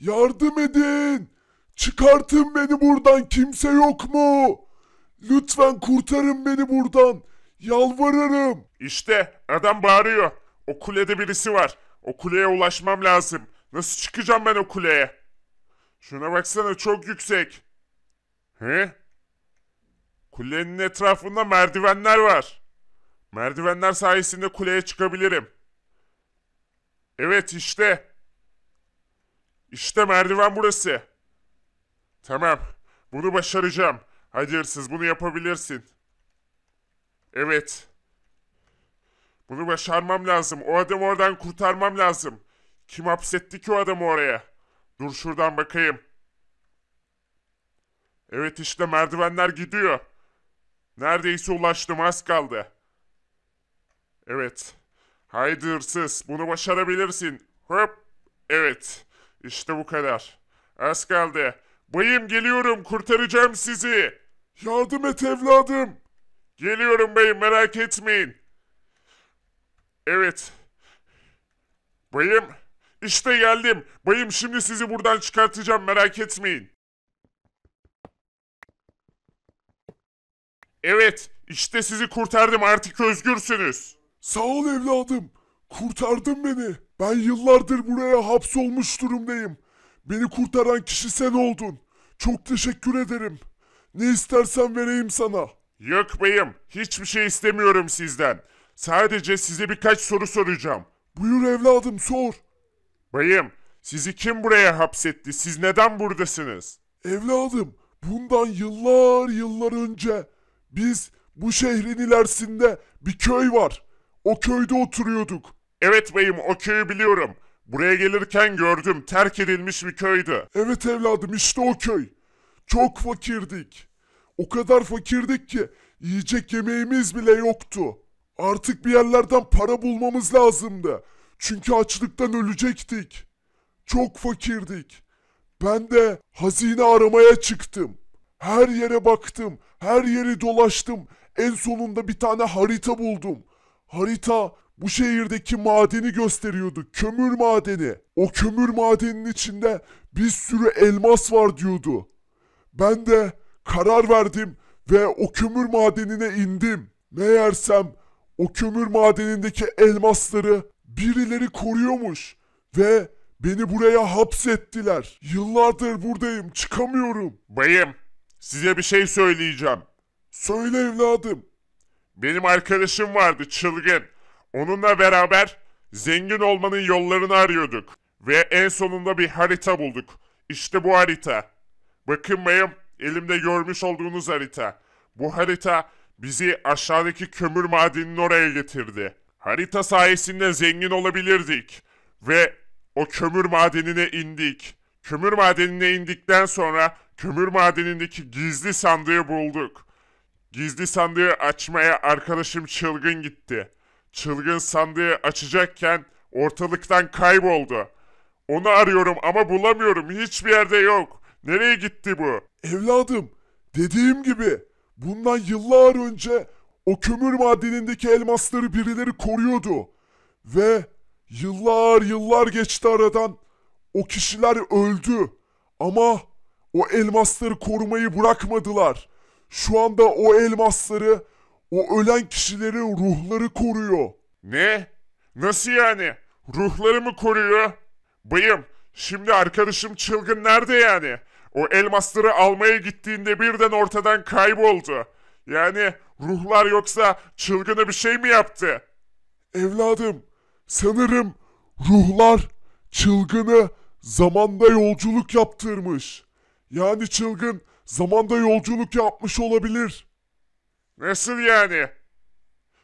Yardım edin! Çıkartın beni buradan kimse yok mu? Lütfen kurtarın beni buradan. Yalvarırım. İşte adam bağırıyor. O kulede birisi var. O kuleye ulaşmam lazım. Nasıl çıkacağım ben o kuleye? Şuna baksana çok yüksek. He? Kulenin etrafında merdivenler var. Merdivenler sayesinde kuleye çıkabilirim. Evet işte. İşte merdiven burası. Tamam. Bunu başaracağım. Hadi hırsız bunu yapabilirsin. Evet. Bunu başarmam lazım. O adamı oradan kurtarmam lazım. Kim hapsetti ki o adamı oraya? Dur şuradan bakayım. Evet işte merdivenler gidiyor. Neredeyse ulaştım az kaldı. Evet. Haydi hırsız bunu başarabilirsin. Hop. Evet. İşte bu kadar. Az kaldı. Bayım geliyorum kurtaracağım sizi. Yardım et evladım. Geliyorum bayım merak etmeyin. Evet. Bayım işte geldim. Bayım şimdi sizi buradan çıkartacağım merak etmeyin. Evet işte sizi kurtardım artık özgürsünüz. Sağ ol evladım. Kurtardın beni. Ben yıllardır buraya hapsolmuş durumdayım. Beni kurtaran kişi sen oldun. Çok teşekkür ederim. Ne istersen vereyim sana. Yok bayım, hiçbir şey istemiyorum sizden. Sadece size birkaç soru soracağım. Buyur evladım sor. Bayım, sizi kim buraya hapsetti? Siz neden buradasınız? Evladım, bundan yıllar yıllar önce biz bu şehrin ilerisinde bir köy var. O köyde oturuyorduk. Evet beyim o köyü biliyorum. Buraya gelirken gördüm terk edilmiş bir köydü. Evet evladım işte o köy. Çok fakirdik. O kadar fakirdik ki yiyecek yemeğimiz bile yoktu. Artık bir yerlerden para bulmamız lazımdı. Çünkü açlıktan ölecektik. Çok fakirdik. Ben de hazine aramaya çıktım. Her yere baktım, her yeri dolaştım. En sonunda bir tane harita buldum. Harita bu şehirdeki madeni gösteriyordu. Kömür madeni. O kömür madeninin içinde bir sürü elmas var diyordu. Ben de karar verdim ve o kömür madenine indim. Meğersem o kömür madenindeki elmasları birileri koruyormuş ve beni buraya hapsettiler. Yıllardır buradayım, çıkamıyorum. Bayım, size bir şey söyleyeceğim. Söyle evladım. Benim arkadaşım vardı çılgın. Onunla beraber zengin olmanın yollarını arıyorduk. Ve en sonunda bir harita bulduk. İşte bu harita. Bakın bayım, elimde görmüş olduğunuz harita. Bu harita bizi aşağıdaki kömür madeninin oraya getirdi. Harita sayesinde zengin olabilirdik. Ve o kömür madenine indik. Kömür madenine indikten sonra kömür madenindeki gizli sandığı bulduk. Gizli sandığı açmaya arkadaşım çılgın gitti. Çılgın sandığı açacakken ortalıktan kayboldu. Onu arıyorum ama bulamıyorum. Hiçbir yerde yok. Nereye gitti bu? Evladım, dediğim gibi bundan yıllar önce o kömür madenindeki elmasları birileri koruyordu. Ve yıllar yıllar geçti aradan. O kişiler öldü. Ama o elmasları korumayı bırakmadılar. Şu anda o elmasları o ölen kişilerin ruhları koruyor. Ne? Nasıl yani? Ruhları mı koruyor? Bayım, şimdi arkadaşım çılgın nerede yani? O elmasları almaya gittiğinde birden ortadan kayboldu. Yani ruhlar yoksa çılgına bir şey mi yaptı? Evladım, sanırım ruhlar çılgını zamanda yolculuk yaptırmış. Yani çılgın zamanda yolculuk yapmış olabilir. Nasıl yani?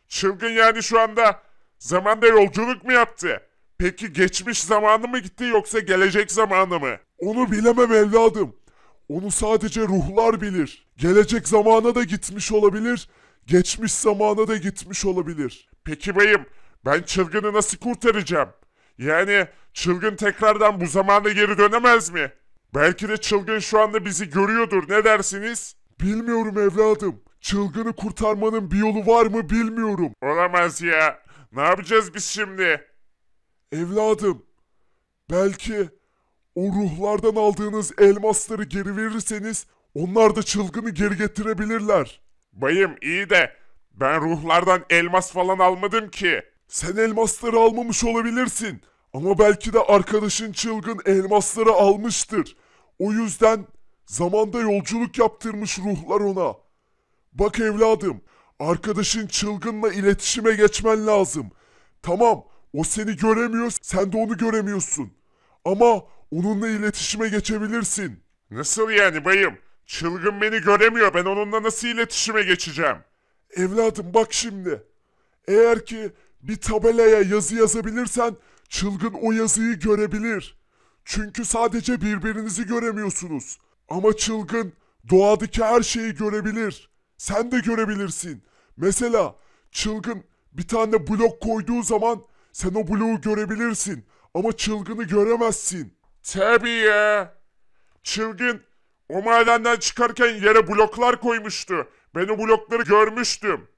Çılgın yani şu anda zamanda yolculuk mu yaptı? Peki geçmiş zamanı mı gitti yoksa gelecek zamanı mı? Onu bilemem evladım. Onu sadece ruhlar bilir. Gelecek zamana da gitmiş olabilir, geçmiş zamana da gitmiş olabilir. Peki bayım, ben çılgını nasıl kurtaracağım? Yani çılgın tekrardan bu zamana geri dönemez mi? Belki de çılgın şu anda bizi görüyordur, ne dersiniz? Bilmiyorum evladım. Çılgını kurtarmanın bir yolu var mı bilmiyorum. Olamaz ya. Ne yapacağız biz şimdi? Evladım, belki o ruhlardan aldığınız elmasları geri verirseniz onlar da çılgını geri getirebilirler. Bayım iyi de ben ruhlardan elmas falan almadım ki. Sen elmasları almamış olabilirsin ama belki de arkadaşın çılgın elmasları almıştır. O yüzden zamanda yolculuk yaptırmış ruhlar ona. Bak evladım, arkadaşın çılgınla iletişime geçmen lazım. Tamam, o seni göremiyor, sen de onu göremiyorsun. Ama onunla iletişime geçebilirsin. Nasıl yani bayım? Çılgın beni göremiyor, ben onunla nasıl iletişime geçeceğim? Evladım bak şimdi. Eğer ki bir tabelaya yazı yazabilirsen çılgın o yazıyı görebilir. Çünkü sadece birbirinizi göremiyorsunuz. Ama çılgın doğadaki her şeyi görebilir sen de görebilirsin. Mesela çılgın bir tane blok koyduğu zaman sen o bloğu görebilirsin ama çılgını göremezsin. Tabii ya. Çılgın o madenden çıkarken yere bloklar koymuştu. Ben o blokları görmüştüm.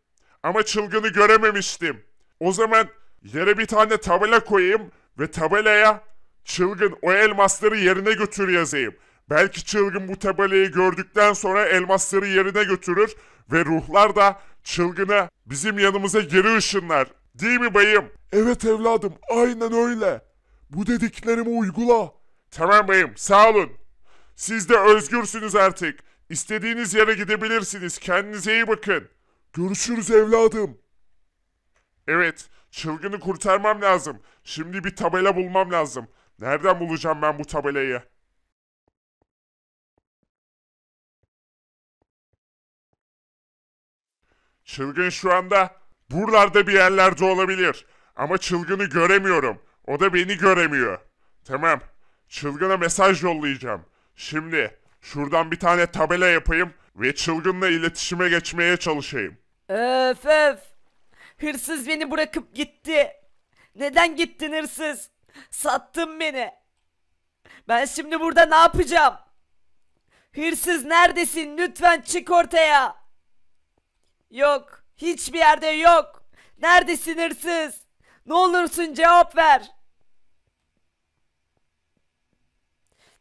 Ama çılgını görememiştim. O zaman yere bir tane tabela koyayım ve tabelaya çılgın o elmasları yerine götür yazayım. Belki çılgın bu tebaleyi gördükten sonra elmasları yerine götürür ve ruhlar da çılgına bizim yanımıza geri ışınlar. Değil mi bayım? Evet evladım aynen öyle. Bu dediklerimi uygula. Tamam bayım sağ olun. Siz de özgürsünüz artık. İstediğiniz yere gidebilirsiniz. Kendinize iyi bakın. Görüşürüz evladım. Evet, çılgını kurtarmam lazım. Şimdi bir tabela bulmam lazım. Nereden bulacağım ben bu tabelayı? Çılgın şu anda buralarda bir yerlerde olabilir. Ama çılgını göremiyorum. O da beni göremiyor. Tamam. Çılgına mesaj yollayacağım. Şimdi şuradan bir tane tabela yapayım ve çılgınla iletişime geçmeye çalışayım. Öf öf. Hırsız beni bırakıp gitti. Neden gittin hırsız? Sattın beni. Ben şimdi burada ne yapacağım? Hırsız neredesin? Lütfen çık ortaya. Yok. Hiçbir yerde yok. Nerede sinirsiz? Ne olursun cevap ver.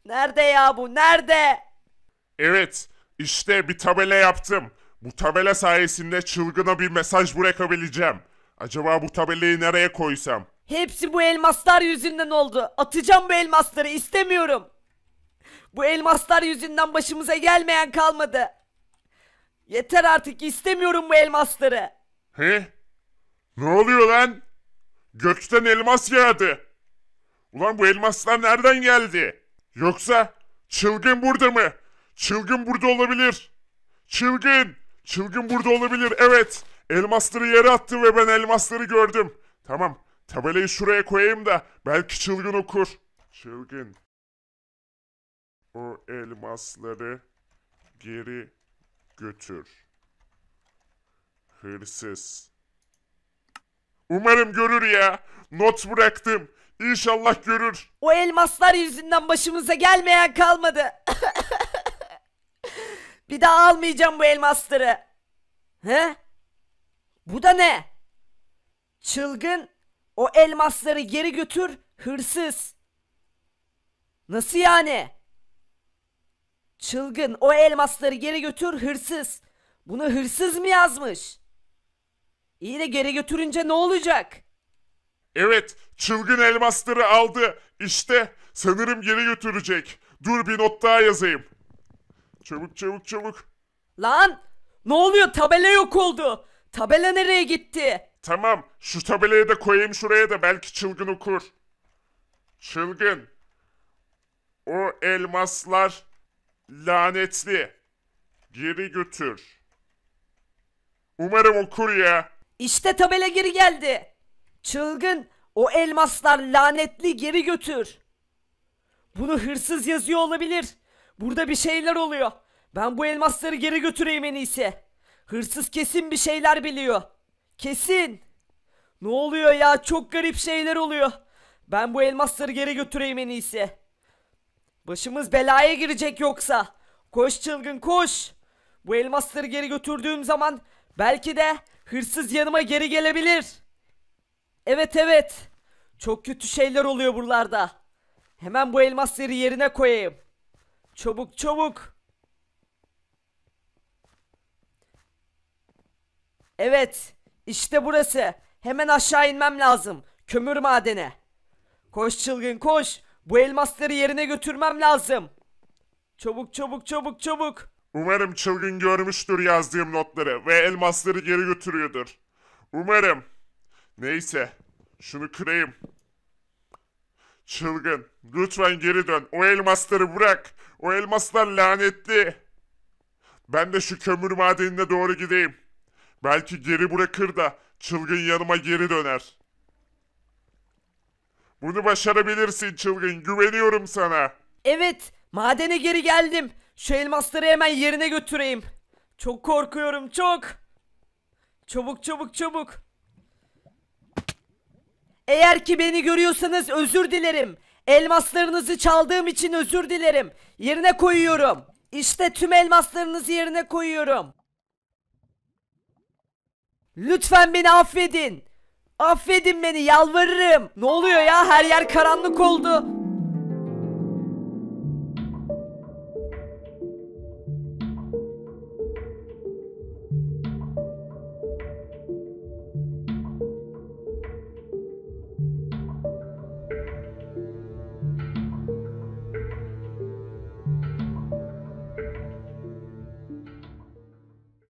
Nerede ya bu? Nerede? Evet, işte bir tabela yaptım. Bu tabela sayesinde çılgına bir mesaj bırakabileceğim. Acaba bu tabelayı nereye koysam? Hepsi bu elmaslar yüzünden oldu. Atacağım bu elmasları istemiyorum. Bu elmaslar yüzünden başımıza gelmeyen kalmadı. Yeter artık istemiyorum bu elmasları. He? Ne oluyor lan? Gökten elmas yağdı. Ulan bu elmaslar nereden geldi? Yoksa çılgın burada mı? Çılgın burada olabilir. Çılgın. Çılgın burada olabilir. Evet. Elmasları yere attı ve ben elmasları gördüm. Tamam. Tabelayı şuraya koyayım da belki çılgın okur. Çılgın. O elmasları geri götür. Hırsız. Umarım görür ya. Not bıraktım. İnşallah görür. O elmaslar yüzünden başımıza gelmeyen kalmadı. Bir daha almayacağım bu elmasları. He? Bu da ne? Çılgın o elmasları geri götür hırsız. Nasıl yani? Çılgın o elmasları geri götür hırsız. Bunu hırsız mı yazmış? İyi de geri götürünce ne olacak? Evet, çılgın elmasları aldı. İşte sanırım geri götürecek. Dur bir not daha yazayım. Çabuk çabuk çabuk. Lan ne oluyor tabela yok oldu. Tabela nereye gitti? Tamam şu tabelayı da koyayım şuraya da belki çılgın okur. Çılgın. O elmaslar Lanetli. Geri götür. Umarım okur ya. İşte tabela geri geldi. Çılgın o elmaslar lanetli geri götür. Bunu hırsız yazıyor olabilir. Burada bir şeyler oluyor. Ben bu elmasları geri götüreyim en iyisi. Hırsız kesin bir şeyler biliyor. Kesin. Ne oluyor ya çok garip şeyler oluyor. Ben bu elmasları geri götüreyim en iyisi. Başımız belaya girecek yoksa. Koş çılgın koş. Bu elmasları geri götürdüğüm zaman belki de hırsız yanıma geri gelebilir. Evet evet. Çok kötü şeyler oluyor buralarda. Hemen bu elmasları yerine koyayım. Çabuk çabuk. Evet. İşte burası. Hemen aşağı inmem lazım. Kömür madene. Koş çılgın koş. Bu elmasları yerine götürmem lazım. Çabuk çabuk çabuk çabuk. Umarım çılgın görmüştür yazdığım notları ve elmasları geri götürüyordur. Umarım. Neyse. Şunu kırayım. Çılgın. Lütfen geri dön. O elmasları bırak. O elmaslar lanetli. Ben de şu kömür madenine doğru gideyim. Belki geri bırakır da çılgın yanıma geri döner. Bunu başarabilirsin çılgın güveniyorum sana. Evet madene geri geldim. Şu elmasları hemen yerine götüreyim. Çok korkuyorum çok. Çabuk çabuk çabuk. Eğer ki beni görüyorsanız özür dilerim. Elmaslarınızı çaldığım için özür dilerim. Yerine koyuyorum. İşte tüm elmaslarınızı yerine koyuyorum. Lütfen beni affedin. Affedin beni yalvarırım. Ne oluyor ya her yer karanlık oldu.